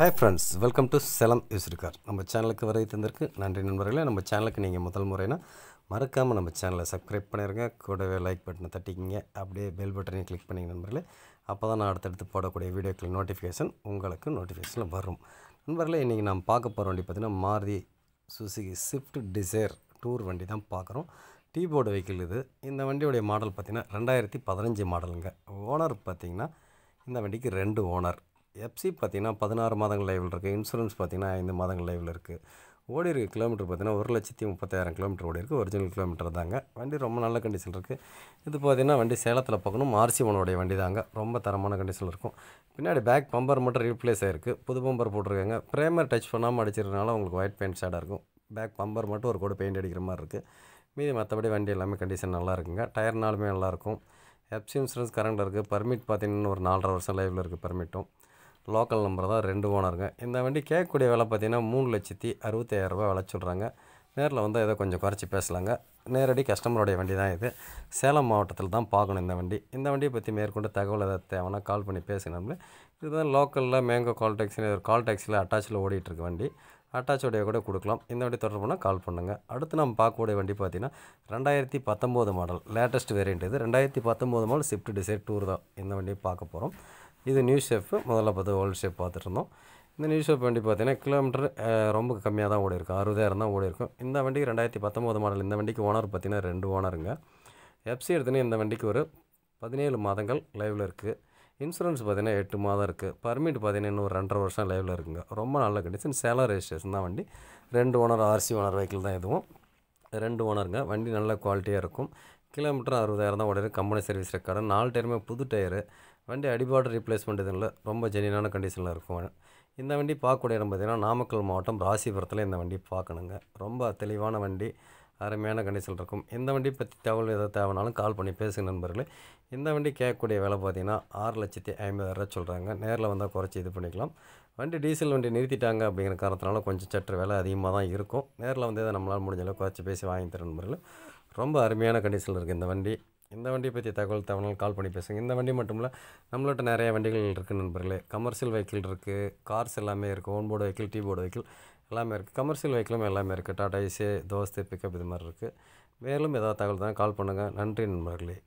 hi friends welcome to Salem யூஸ்ரிகார் நம்ம சேனலுக்கு வரை தந்திருக்கு நன்றி நண்பர்களே நம்ம சேனலுக்கு நீங்கள் முதல் முறைனா மறக்காமல் நம்ம சேனலை சப்ஸ்கிரைப் பண்ணிடுங்க கூடவே லைக் பட்டனை தட்டிக்கிங்க அப்படியே பெல் பட்டனையும் கிளிக் பண்ணிங்க நண்பர்களே அப்போ தான் நான் அடுத்தடுத்து போடக்கூடிய வீடியோக்கள் நோட்டிஃபிகேஷன் உங்களுக்கு நோட்டிஃபிகேஷனில் வரும் நண்பர்களே இன்றைக்கி நாம் பார்க்க போகிற வண்டி பார்த்திங்கன்னா Maruti Suzuki Swift Dzire tour வண்டி தான் பார்க்குறோம் டீ போர்டு வெஹிக்கிள் இது இந்த வண்டியோடைய மாடல் பார்த்திங்கன்னா ரெண்டாயிரத்தி பதினஞ்சு மாடலுங்க ஓனர் பார்த்திங்கன்னா இந்த வண்டிக்கு ரெண்டு ஓனர் எஃப்சி பார்த்திங்கன்னா பதினாறு மாதங்கள் லைவில் இருக்குது இன்சூரன்ஸ் பார்த்திங்கன்னா ஐந்து மாதங்கள் லைவில் இருக்குது ஓடி இருக்குது கிலோமீட்டர் பார்த்தீங்கன்னா ஒரு லட்சத்தி முப்பத்தாயிரம் கிலோமீட்டர் ஓடி இருக்குது ஒரிஜினல் கிலோமீட்டர் தாங்க வண்டி ரொம்ப நல்ல கண்டிஷன் இருக்குது இது பார்த்திங்கன்னா வண்டி சேலத்தில் பார்க்கணும் மார்சிவனுடைய வண்டி தாங்க ரொம்ப தரமான கண்டிஷனில் இருக்கும் பின்னாடி பேக் பம்பர் மட்டும் ரீப்ளேஸ் ஆகிருக்கு புது பம்பர் போட்டிருக்காங்க ப்ரேமர் டச் பண்ணாமல் அடிச்சிருக்கனால உங்களுக்கு ஒயிட் பெயிண்ட் ஷேடாக இருக்கும் பேக் பம்பர் மட்டும் ஒரு கூட பெயிண்ட் அடிக்கிற மாதிரி இருக்குது மீதி மற்றபடி வண்டி எல்லாமே கண்டிஷன் நல்லா இருக்குங்க டயர்னாலுமே நல்லாயிருக்கும் எஃப்சி இன்சூரன்ஸ் கரண்ட் இருக்குது பர்மிட் பார்த்திங்கன்னா ஒரு நாலரை வருஷம் லைவில் இருக்குது பர்மிட்டும் லோக்கல் நம்பர் தான் ரெண்டு ஓனருங்க இந்த வண்டி கேட்கக்கூடிய விலை பார்த்திங்கன்னா மூணு லட்சத்தி அறுபத்தாயிரரூபா விலை சொல்கிறாங்க நேரில் வந்து இதை கொஞ்சம் குறைச்சி பேசலாங்க நேரடி கஸ்டமருடைய வண்டி தான் இது சேலம் மாவட்டத்தில் தான் பார்க்கணும் இந்த வண்டி இந்த வண்டியை பற்றி மேற்கொண்டு தகவல் எதாவது தேவைன்னா கால் பண்ணி பேசினோம்ல இதுதான் லோக்கலில் மேங்கோ கால் டாக்ஸின்னு ஒரு கால் டாக்ஸியில் அட்டாச்சில் ஓடிட்டுருக்கு வண்டி அட்டாச்சோடைய கூட கொடுக்கலாம் இந்த வண்டி தொடர்புனால் கால் பண்ணுங்கள் அடுத்து நம்ம பார்க்கக்கூடிய வண்டி பார்த்திங்கன்னா ரெண்டாயிரத்தி பத்தொம்போது மாடல் லேட்டஸ்ட் வேரியண்ட் இது ரெண்டாயிரத்தி பத்தொம்போது மாடல் ஸ்விஃப்ட் டிசைர் டூர் தான் இந்த வண்டியை பார்க்க போகிறோம் இது நியூ ஷேப்பு முதல்ல பார்த்து ஓல்டு ஷேப் பார்த்துட்டு இருந்தோம் இந்த நியூ ஷேப் வண்டி பார்த்தீங்கன்னா கிலோமீட்டர் ரொம்ப கம்மியாக தான் ஓடி இருக்கும் அறுபதாயிரம் தான் ஓடி இருக்கும் இந்த வண்டிக்கு ரெண்டாயிரத்தி பத்தொம்போது மாடல் இந்த வண்டிக்கு ஓனர் பார்த்திங்கன்னா ரெண்டு ஓனருங்க எஃப்சி எடுத்துன்னு இந்த வண்டிக்கு ஒரு பதினேழு மாதங்கள் லைவில் இருக்குது இன்சூரன்ஸ் பார்த்திங்கன்னா எட்டு மாதம் இருக்குது பர்மிட் பார்த்திங்கன்னா இன்னும் ரெண்டரை வருஷம் லைவில் இருக்குங்க ரொம்ப நல்ல கண்டிஷன் சேலர் ரெஜிஸ்ட்ரேஷன் தான் வண்டி ரெண்டு ஓனர் ஆர்சி ஓனர் வெஹிக்கிள் தான் இதுவும் ரெண்டு ஓனருங்க வண்டி நல்ல குவாலிட்டியாக இருக்கும் கிலோமீட்டர் அறுபதாயிரம் தான் ஓடுது கம்பெனி சர்வீஸ் ரெக்கார்டு நாலு டயருமே புது டயரு வண்டி அடிபாடு ரீப்ளேஸ்மெண்ட் இதில் ரொம்ப ஜெனியனான கண்டிஷனில் இருக்கும் இந்த வண்டி பார்க்கக்கூடிய இடம் பார்த்திங்கன்னா நாமக்கல் மாவட்டம் ராசிபுரத்தில் இந்த வண்டி பார்க்கணுங்க ரொம்ப தெளிவான வண்டி அருமையான கண்டிஷன் இருக்கும் இந்த வண்டி பற்றி தகவல் எதாவது தேவைனாலும் கால் பண்ணி பேசுங்க நண்பர்களே இந்த வண்டி கேட்கக்கூடிய விலை பார்த்திங்கன்னா ஆறு லட்சத்தி ஐம்பதாயிரரூவா சொல்கிறாங்க நேரில் வந்தால் குறைச்சி இது பண்ணிக்கலாம் வண்டி டீசல் வண்டி நிறுத்திட்டாங்க அப்படிங்கிற காரணத்தினால கொஞ்சம் சற்று விலை அதிகமாக தான் இருக்கும் நேரில் வந்து இதை நம்மளால் முடிஞ்ச குறைச்சி பேசி வாங்கி தர நண்பர்கள் ரொம்ப அருமையான கண்டிஷனில் இருக்குது இந்த வண்டி இந்த வண்டியை பற்றி தகவல் தவணால் கால் பண்ணி பேசுங்க இந்த வண்டி மட்டும் இல்லை நம்மள்ட்ட நிறைய வண்டிகள் இருக்குது நண்பர்களே கமர்ஷியல் வெஹிக்கிள் இருக்குது கார்ஸ் எல்லாமே இருக்குது board vehicle T board vehicle எல்லாமே இருக்குது கமர்ஷியல் வெஹிக்கிளும் எல்லாமே இருக்குது டாடா ஐசே தோஸ்து பிக்கப் இது மாதிரி இருக்குது மேலும் ஏதாவது தகவல் தான் கால் பண்ணுங்கள் நன்றி நண்பர்களே